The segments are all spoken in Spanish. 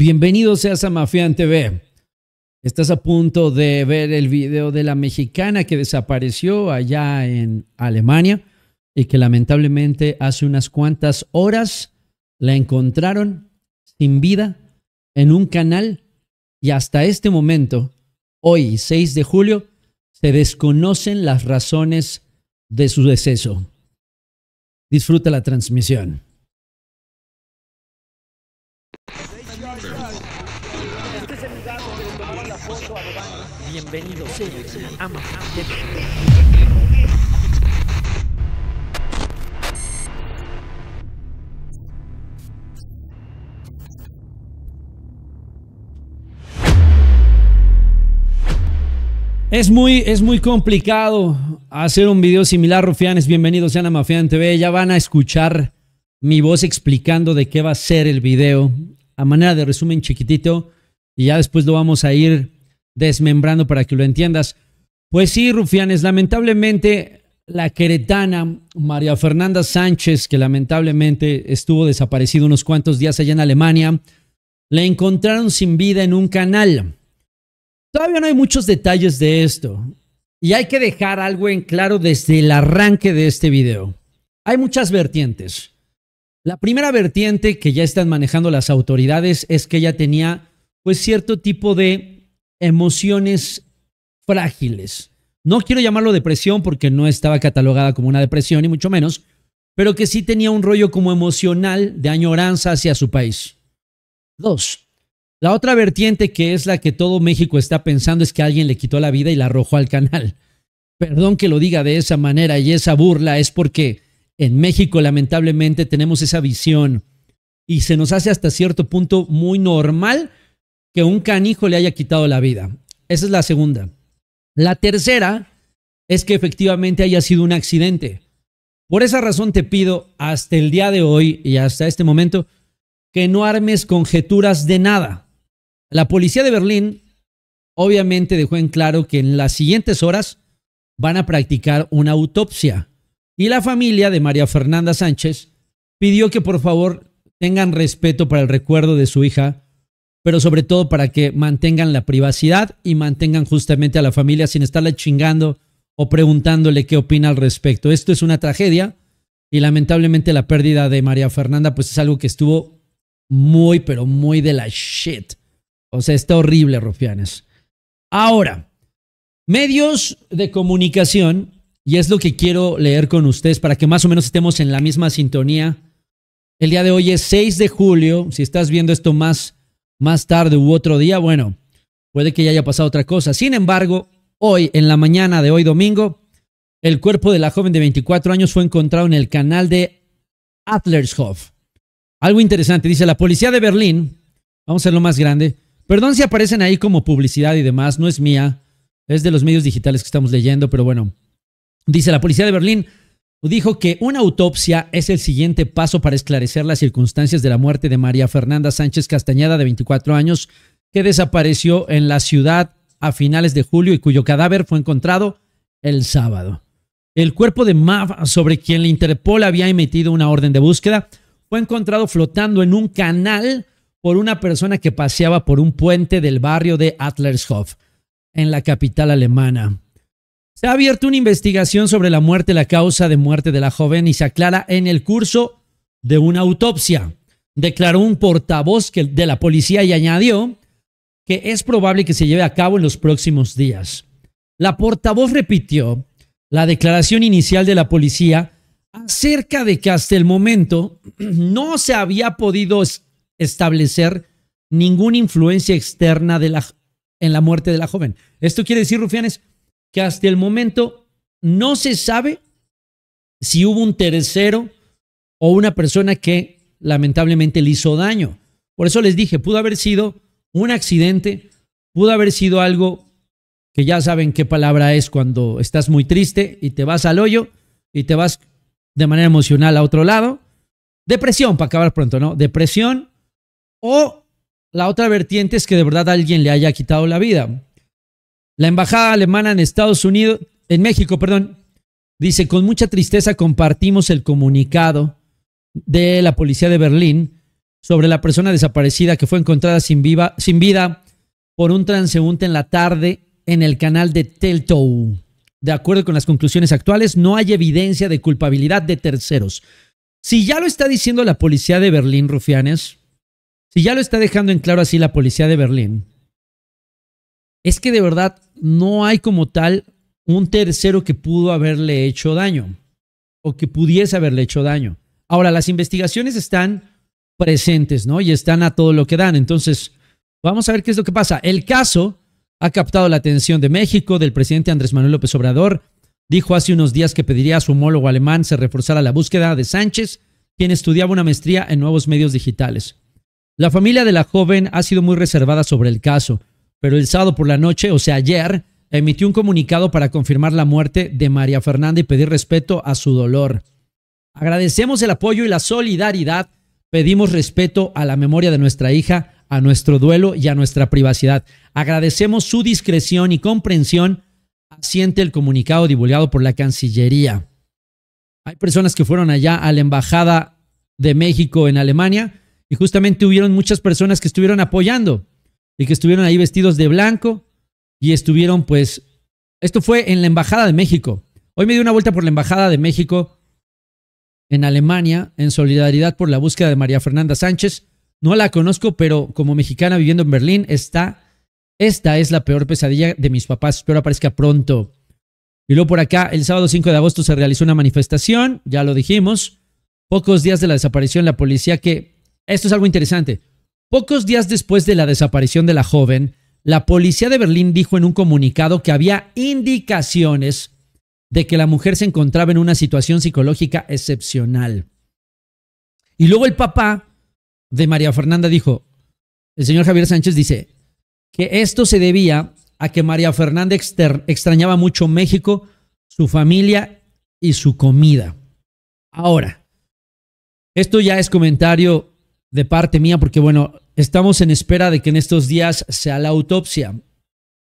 Bienvenidos seas a Mafián TV. Estás a punto de ver el video de la mexicana que desapareció allá en Alemania y que lamentablemente hace unas cuantas horas la encontraron sin vida en un canal y hasta este momento, hoy 6 de julio, se desconocen las razones de su deceso. Disfruta la transmisión. Bienvenidos a Es muy, es muy complicado hacer un video similar, rufianes. Bienvenidos sean a Mafián TV. Ya van a escuchar mi voz explicando de qué va a ser el video. A manera de resumen chiquitito. Y ya después lo vamos a ir desmembrando para que lo entiendas. Pues sí, Rufianes, lamentablemente la queretana María Fernanda Sánchez, que lamentablemente estuvo desaparecida unos cuantos días allá en Alemania, la encontraron sin vida en un canal. Todavía no hay muchos detalles de esto y hay que dejar algo en claro desde el arranque de este video. Hay muchas vertientes. La primera vertiente que ya están manejando las autoridades es que ella tenía pues cierto tipo de emociones frágiles. No quiero llamarlo depresión porque no estaba catalogada como una depresión, ni mucho menos, pero que sí tenía un rollo como emocional de añoranza hacia su país. Dos, la otra vertiente que es la que todo México está pensando es que alguien le quitó la vida y la arrojó al canal. Perdón que lo diga de esa manera y esa burla es porque en México lamentablemente tenemos esa visión y se nos hace hasta cierto punto muy normal que un canijo le haya quitado la vida. Esa es la segunda. La tercera es que efectivamente haya sido un accidente. Por esa razón te pido hasta el día de hoy y hasta este momento que no armes conjeturas de nada. La policía de Berlín obviamente dejó en claro que en las siguientes horas van a practicar una autopsia y la familia de María Fernanda Sánchez pidió que por favor tengan respeto para el recuerdo de su hija pero sobre todo para que mantengan la privacidad y mantengan justamente a la familia sin estarle chingando o preguntándole qué opina al respecto. Esto es una tragedia y lamentablemente la pérdida de María Fernanda pues es algo que estuvo muy, pero muy de la shit. O sea, está horrible, rufianes. Ahora, medios de comunicación, y es lo que quiero leer con ustedes para que más o menos estemos en la misma sintonía. El día de hoy es 6 de julio, si estás viendo esto más más tarde u otro día, bueno, puede que ya haya pasado otra cosa. Sin embargo, hoy, en la mañana de hoy domingo, el cuerpo de la joven de 24 años fue encontrado en el canal de Adlershof. Algo interesante, dice la policía de Berlín, vamos a lo más grande, perdón si aparecen ahí como publicidad y demás, no es mía, es de los medios digitales que estamos leyendo, pero bueno, dice la policía de Berlín, dijo que una autopsia es el siguiente paso para esclarecer las circunstancias de la muerte de María Fernanda Sánchez Castañeda, de 24 años, que desapareció en la ciudad a finales de julio y cuyo cadáver fue encontrado el sábado. El cuerpo de Mav, sobre quien la Interpol había emitido una orden de búsqueda, fue encontrado flotando en un canal por una persona que paseaba por un puente del barrio de Atlershof, en la capital alemana. Se ha abierto una investigación sobre la muerte, la causa de muerte de la joven y se aclara en el curso de una autopsia. Declaró un portavoz de la policía y añadió que es probable que se lleve a cabo en los próximos días. La portavoz repitió la declaración inicial de la policía acerca de que hasta el momento no se había podido establecer ninguna influencia externa en la muerte de la joven. Esto quiere decir, Rufianes, que hasta el momento no se sabe si hubo un tercero o una persona que lamentablemente le hizo daño. Por eso les dije, pudo haber sido un accidente, pudo haber sido algo que ya saben qué palabra es cuando estás muy triste y te vas al hoyo y te vas de manera emocional a otro lado. Depresión, para acabar pronto, ¿no? Depresión o la otra vertiente es que de verdad alguien le haya quitado la vida. La embajada alemana en Estados Unidos, en México, perdón, dice, con mucha tristeza compartimos el comunicado de la policía de Berlín sobre la persona desaparecida que fue encontrada sin, vida por un transeúnte en la tarde en el canal de Teltow. De acuerdo con las conclusiones actuales, no hay evidencia de culpabilidad de terceros. Si ya lo está diciendo la policía de Berlín, rufianes, si ya lo está dejando en claro así la policía de Berlín, es que de verdad no hay como tal un tercero que pudo haberle hecho daño o que pudiese haberle hecho daño. Ahora, las investigaciones están presentes, ¿no? Y están a todo lo que dan. Entonces, vamos a ver qué es lo que pasa. El caso ha captado la atención de México, del presidente Andrés Manuel López Obrador. Dijo hace unos días que pediría a su homólogo alemán se reforzara la búsqueda de Sánchez, quien estudiaba una maestría en nuevos medios digitales. La familia de la joven ha sido muy reservada sobre el caso pero el sábado por la noche, o sea, ayer, emitió un comunicado para confirmar la muerte de María Fernanda y pedir respeto a su dolor. Agradecemos el apoyo y la solidaridad, pedimos respeto a la memoria de nuestra hija, a nuestro duelo y a nuestra privacidad. Agradecemos su discreción y comprensión, asiente el comunicado divulgado por la Cancillería. Hay personas que fueron allá a la Embajada de México en Alemania y justamente hubieron muchas personas que estuvieron apoyando y que estuvieron ahí vestidos de blanco y estuvieron pues... Esto fue en la Embajada de México. Hoy me di una vuelta por la Embajada de México en Alemania en solidaridad por la búsqueda de María Fernanda Sánchez. No la conozco, pero como mexicana viviendo en Berlín, está, esta es la peor pesadilla de mis papás. Espero aparezca pronto. Y luego por acá, el sábado 5 de agosto se realizó una manifestación, ya lo dijimos. Pocos días de la desaparición, la policía que... Esto es algo interesante. Pocos días después de la desaparición de la joven, la policía de Berlín dijo en un comunicado que había indicaciones de que la mujer se encontraba en una situación psicológica excepcional. Y luego el papá de María Fernanda dijo, el señor Javier Sánchez dice, que esto se debía a que María Fernanda extrañaba mucho México, su familia y su comida. Ahora, esto ya es comentario de parte mía, porque bueno, estamos en espera de que en estos días sea la autopsia,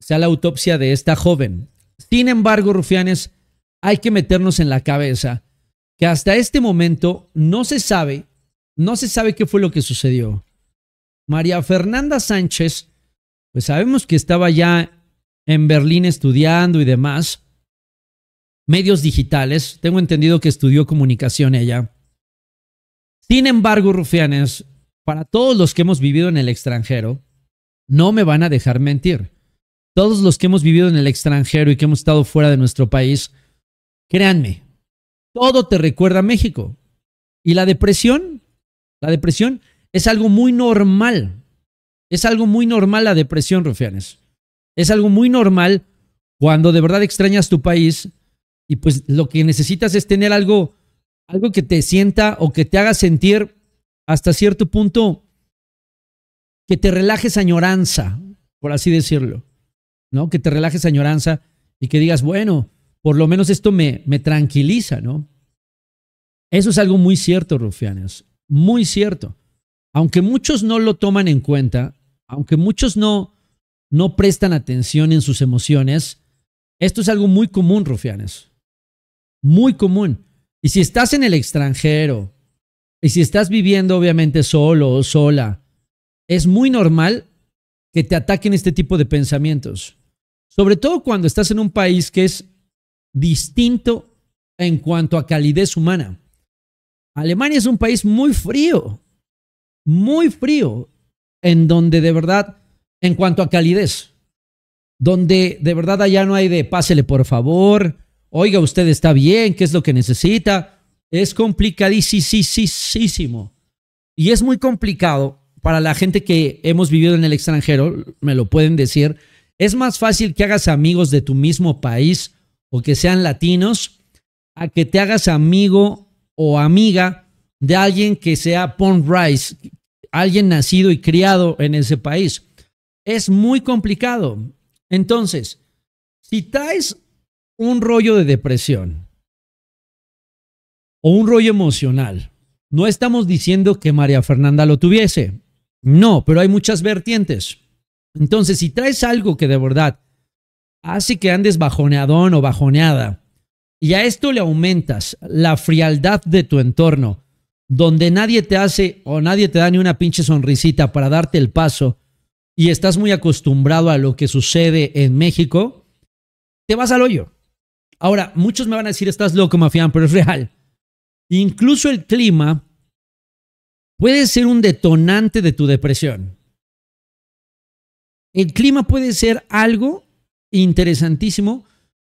sea la autopsia de esta joven. Sin embargo, rufianes, hay que meternos en la cabeza que hasta este momento no se sabe, no se sabe qué fue lo que sucedió. María Fernanda Sánchez, pues sabemos que estaba ya en Berlín estudiando y demás, medios digitales, tengo entendido que estudió comunicación ella. Sin embargo, Rufianes, para todos los que hemos vivido en el extranjero, no me van a dejar mentir. Todos los que hemos vivido en el extranjero y que hemos estado fuera de nuestro país, créanme, todo te recuerda a México. Y la depresión, la depresión es algo muy normal. Es algo muy normal la depresión, rufianes. Es algo muy normal cuando de verdad extrañas tu país y pues lo que necesitas es tener algo algo que te sienta o que te haga sentir hasta cierto punto que te relajes añoranza, por así decirlo, ¿no? Que te relajes añoranza y que digas, bueno, por lo menos esto me, me tranquiliza, ¿no? Eso es algo muy cierto, rufianes, muy cierto. Aunque muchos no lo toman en cuenta, aunque muchos no, no prestan atención en sus emociones, esto es algo muy común, rufianes, muy común. Y si estás en el extranjero, y si estás viviendo obviamente solo o sola, es muy normal que te ataquen este tipo de pensamientos. Sobre todo cuando estás en un país que es distinto en cuanto a calidez humana. Alemania es un país muy frío, muy frío, en donde de verdad, en cuanto a calidez, donde de verdad allá no hay de pásele por favor, oiga usted está bien, qué es lo que necesita, es complicadísimo. Y es muy complicado para la gente que hemos vivido en el extranjero, me lo pueden decir. Es más fácil que hagas amigos de tu mismo país o que sean latinos a que te hagas amigo o amiga de alguien que sea Pond Rice, alguien nacido y criado en ese país. Es muy complicado. Entonces, si traes un rollo de depresión, o un rollo emocional. No estamos diciendo que María Fernanda lo tuviese. No, pero hay muchas vertientes. Entonces, si traes algo que de verdad hace que andes bajoneadón o bajoneada, y a esto le aumentas la frialdad de tu entorno, donde nadie te hace o nadie te da ni una pinche sonrisita para darte el paso, y estás muy acostumbrado a lo que sucede en México, te vas al hoyo. Ahora, muchos me van a decir, estás loco, mafián, pero es real. Incluso el clima puede ser un detonante de tu depresión. El clima puede ser algo interesantísimo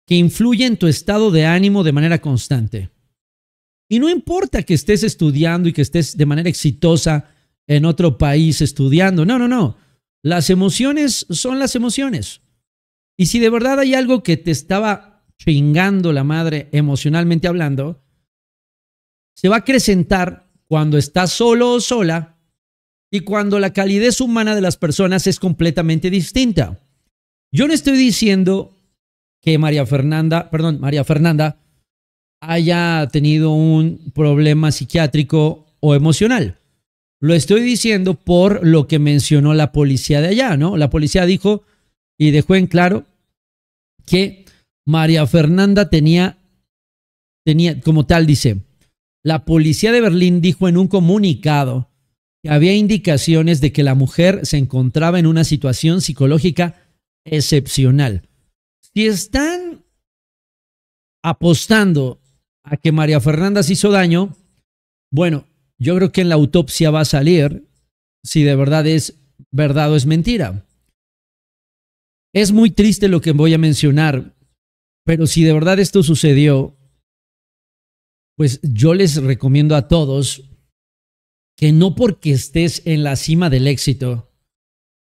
que influye en tu estado de ánimo de manera constante. Y no importa que estés estudiando y que estés de manera exitosa en otro país estudiando. No, no, no. Las emociones son las emociones. Y si de verdad hay algo que te estaba chingando la madre emocionalmente hablando, se va a acrecentar cuando está solo o sola y cuando la calidez humana de las personas es completamente distinta. Yo no estoy diciendo que María Fernanda, perdón, María Fernanda haya tenido un problema psiquiátrico o emocional. Lo estoy diciendo por lo que mencionó la policía de allá, ¿no? La policía dijo y dejó en claro que María Fernanda tenía, tenía como tal, dice, la policía de Berlín dijo en un comunicado que había indicaciones de que la mujer se encontraba en una situación psicológica excepcional. Si están apostando a que María Fernanda se hizo daño, bueno, yo creo que en la autopsia va a salir si de verdad es verdad o es mentira. Es muy triste lo que voy a mencionar, pero si de verdad esto sucedió, pues yo les recomiendo a todos que no porque estés en la cima del éxito,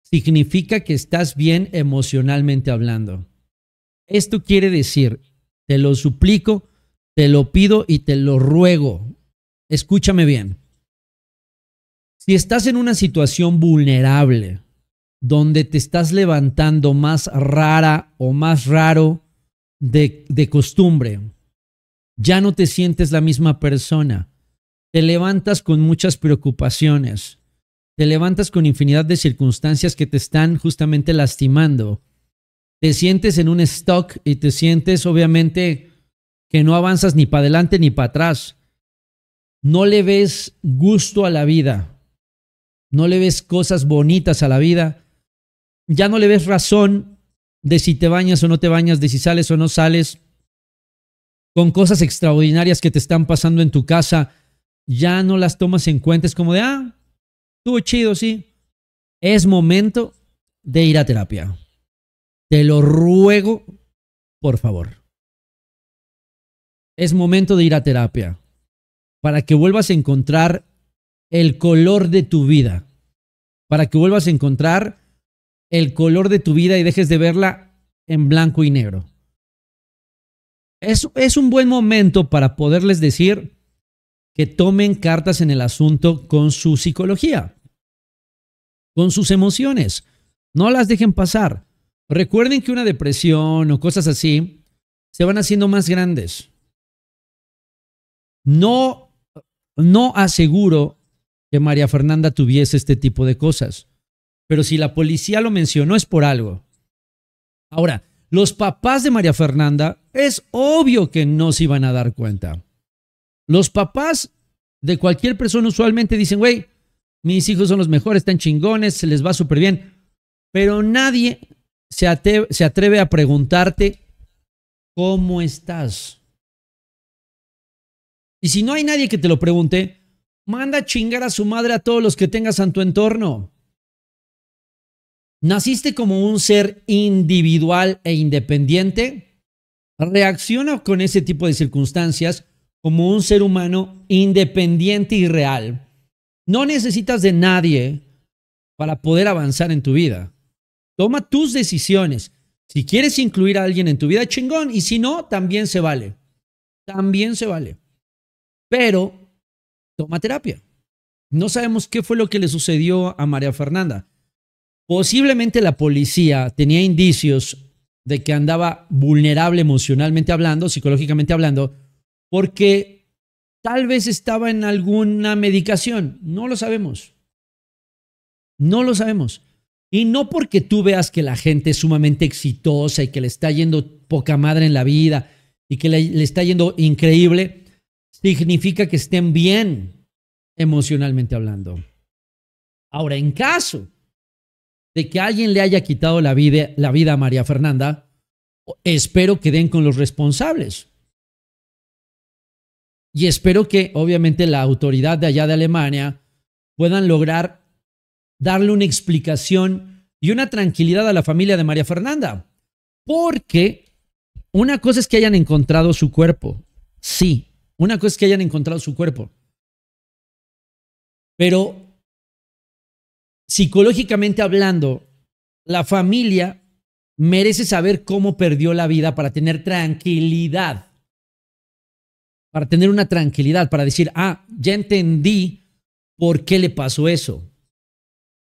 significa que estás bien emocionalmente hablando. Esto quiere decir, te lo suplico, te lo pido y te lo ruego. Escúchame bien. Si estás en una situación vulnerable, donde te estás levantando más rara o más raro de, de costumbre, ya no te sientes la misma persona. Te levantas con muchas preocupaciones. Te levantas con infinidad de circunstancias que te están justamente lastimando. Te sientes en un stock y te sientes obviamente que no avanzas ni para adelante ni para atrás. No le ves gusto a la vida. No le ves cosas bonitas a la vida. Ya no le ves razón de si te bañas o no te bañas, de si sales o no sales, con cosas extraordinarias que te están pasando en tu casa, ya no las tomas en cuenta. Es como de, ah, estuvo chido, sí. Es momento de ir a terapia. Te lo ruego, por favor. Es momento de ir a terapia para que vuelvas a encontrar el color de tu vida, para que vuelvas a encontrar el color de tu vida y dejes de verla en blanco y negro. Es, un buen momento para poderles decir que tomen cartas en el asunto con su psicología, con sus emociones. No las dejen pasar. Recuerden que una depresión o cosas así se van haciendo más grandes. No, no aseguro que María Fernanda tuviese este tipo de cosas, pero si la policía lo mencionó es por algo. Ahora, los papás de María Fernanda es obvio que no se iban a dar cuenta. Los papás de cualquier persona usualmente dicen, güey, mis hijos son los mejores, están chingones, se les va súper bien. Pero nadie se, atreve, a preguntarte, ¿cómo estás? Y si no hay nadie que te lo pregunte, manda a chingar a su madre a todos los que tengas en tu entorno. ¿Naciste como un ser individual e independiente? reacciona con ese tipo de circunstancias como un ser humano independiente y real. No necesitas de nadie para poder avanzar en tu vida. Toma tus decisiones. Si quieres incluir a alguien en tu vida, chingón. Y si no, también se vale. También se vale. Pero toma terapia. No sabemos qué fue lo que le sucedió a María Fernanda. Posiblemente la policía tenía indicios de que andaba vulnerable emocionalmente hablando, psicológicamente hablando, porque tal vez estaba en alguna medicación. No lo sabemos. No lo sabemos. Y no porque tú veas que la gente es sumamente exitosa y que le está yendo poca madre en la vida y que le, le está yendo increíble, significa que estén bien emocionalmente hablando. Ahora, en caso de que alguien le haya quitado la vida, la vida a María Fernanda, espero que den con los responsables. Y espero que obviamente la autoridad de allá de Alemania puedan lograr darle una explicación y una tranquilidad a la familia de María Fernanda. Porque una cosa es que hayan encontrado su cuerpo. Sí, una cosa es que hayan encontrado su cuerpo. Pero psicológicamente hablando, la familia merece saber cómo perdió la vida para tener tranquilidad. Para tener una tranquilidad, para decir, ah, ya entendí por qué le pasó eso.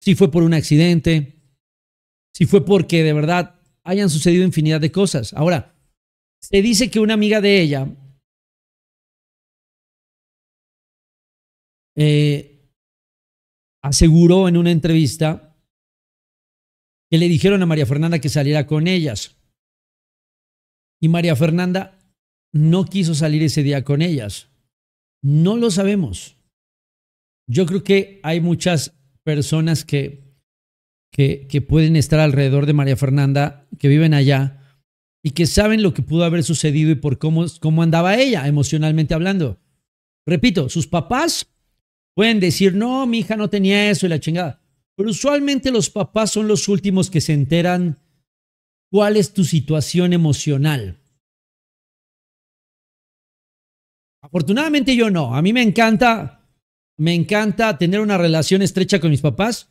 Si fue por un accidente, si fue porque de verdad hayan sucedido infinidad de cosas. Ahora, se dice que una amiga de ella eh, aseguró en una entrevista que le dijeron a María Fernanda que saliera con ellas. Y María Fernanda no quiso salir ese día con ellas. No lo sabemos. Yo creo que hay muchas personas que, que, pueden estar alrededor de María Fernanda, que viven allá y que saben lo que pudo haber sucedido y por cómo, cómo andaba ella emocionalmente hablando. Repito, sus papás Pueden decir, no, mi hija no tenía eso y la chingada. Pero usualmente los papás son los últimos que se enteran cuál es tu situación emocional. Afortunadamente yo no. A mí me encanta, me encanta tener una relación estrecha con mis papás.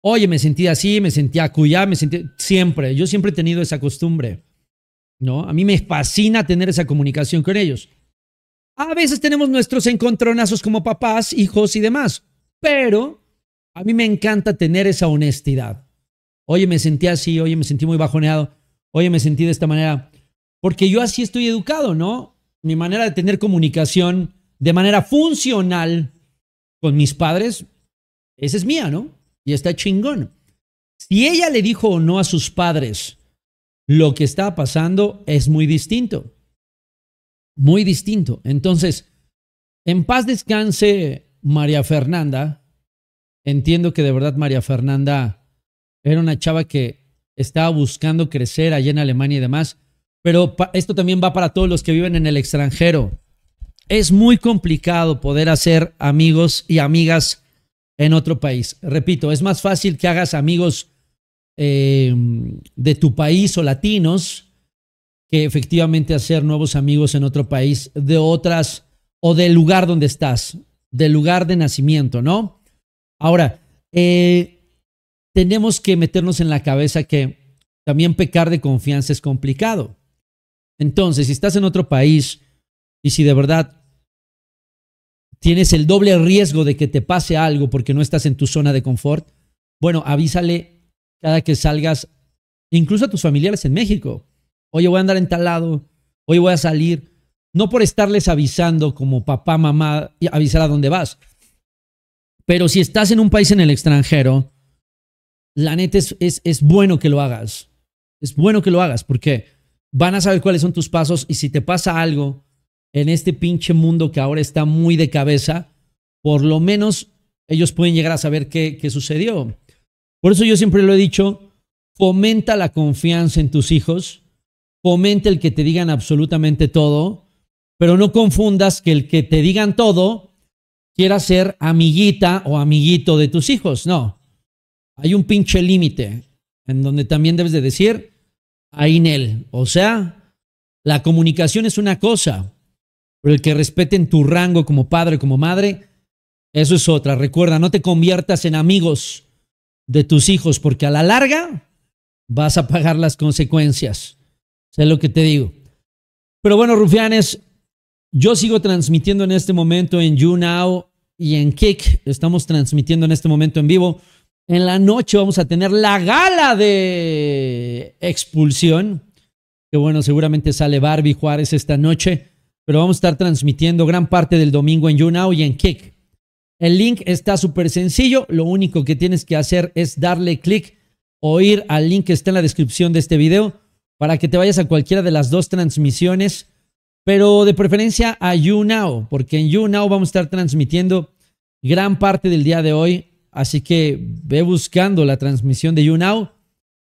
Oye, me sentí así, me sentí acullá, me sentí siempre. Yo siempre he tenido esa costumbre, ¿no? A mí me fascina tener esa comunicación con ellos. A veces tenemos nuestros encontronazos como papás, hijos y demás, pero a mí me encanta tener esa honestidad. Oye, me sentí así, oye, me sentí muy bajoneado, oye, me sentí de esta manera, porque yo así estoy educado, ¿no? Mi manera de tener comunicación de manera funcional con mis padres, esa es mía, ¿no? Y está chingón. Si ella le dijo o no a sus padres lo que estaba pasando, es muy distinto muy distinto. Entonces, en paz descanse María Fernanda. Entiendo que de verdad María Fernanda era una chava que estaba buscando crecer allá en Alemania y demás. Pero esto también va para todos los que viven en el extranjero. Es muy complicado poder hacer amigos y amigas en otro país. Repito, es más fácil que hagas amigos eh, de tu país o latinos que efectivamente hacer nuevos amigos en otro país de otras o del lugar donde estás, del lugar de nacimiento, ¿no? Ahora, eh, tenemos que meternos en la cabeza que también pecar de confianza es complicado. Entonces, si estás en otro país y si de verdad tienes el doble riesgo de que te pase algo porque no estás en tu zona de confort, bueno, avísale cada que salgas, incluso a tus familiares en México oye, voy a andar en tal lado, oye, voy a salir. No por estarles avisando como papá, mamá, avisar a dónde vas. Pero si estás en un país en el extranjero, la neta es, es, bueno que lo hagas. Es bueno que lo hagas porque van a saber cuáles son tus pasos y si te pasa algo en este pinche mundo que ahora está muy de cabeza, por lo menos ellos pueden llegar a saber qué, qué sucedió. Por eso yo siempre lo he dicho, fomenta la confianza en tus hijos Comente el que te digan absolutamente todo, pero no confundas que el que te digan todo quiera ser amiguita o amiguito de tus hijos, no. Hay un pinche límite en donde también debes de decir, ahí en él. O sea, la comunicación es una cosa, pero el que respeten tu rango como padre, como madre, eso es otra. Recuerda, no te conviertas en amigos de tus hijos, porque a la larga vas a pagar las consecuencias. Sé lo que te digo. Pero bueno, rufianes, yo sigo transmitiendo en este momento en YouNow y en Kick. Estamos transmitiendo en este momento en vivo. En la noche vamos a tener la gala de expulsión. Que bueno, seguramente sale Barbie Juárez esta noche. Pero vamos a estar transmitiendo gran parte del domingo en YouNow y en Kick. El link está súper sencillo. Lo único que tienes que hacer es darle clic o ir al link que está en la descripción de este video para que te vayas a cualquiera de las dos transmisiones, pero de preferencia a YouNow, porque en YouNow vamos a estar transmitiendo gran parte del día de hoy, así que ve buscando la transmisión de YouNow.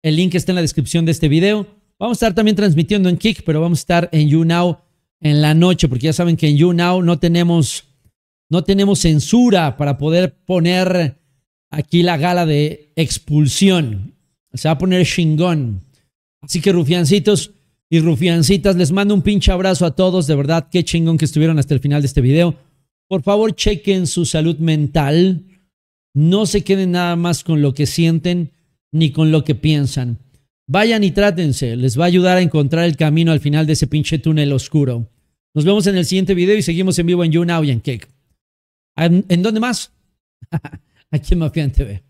El link está en la descripción de este video. Vamos a estar también transmitiendo en Kick, pero vamos a estar en YouNow en la noche, porque ya saben que en YouNow no tenemos, no tenemos censura para poder poner aquí la gala de expulsión. Se va a poner chingón. Así que rufiancitos y rufiancitas, les mando un pinche abrazo a todos. De verdad, qué chingón que estuvieron hasta el final de este video. Por favor, chequen su salud mental. No se queden nada más con lo que sienten ni con lo que piensan. Vayan y trátense. Les va a ayudar a encontrar el camino al final de ese pinche túnel oscuro. Nos vemos en el siguiente video y seguimos en vivo en YouNow y en Cake. ¿En, dónde más? Aquí en Mafian TV.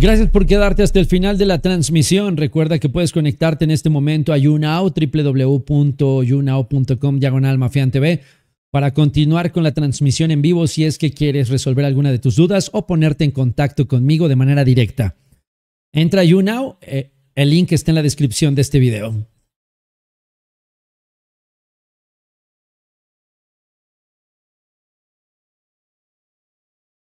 Gracias por quedarte hasta el final de la transmisión. Recuerda que puedes conectarte en este momento a YouNow, www.yunao.com diagonal TV, para continuar con la transmisión en vivo si es que quieres resolver alguna de tus dudas o ponerte en contacto conmigo de manera directa. Entra YouNow, eh, el link está en la descripción de este video.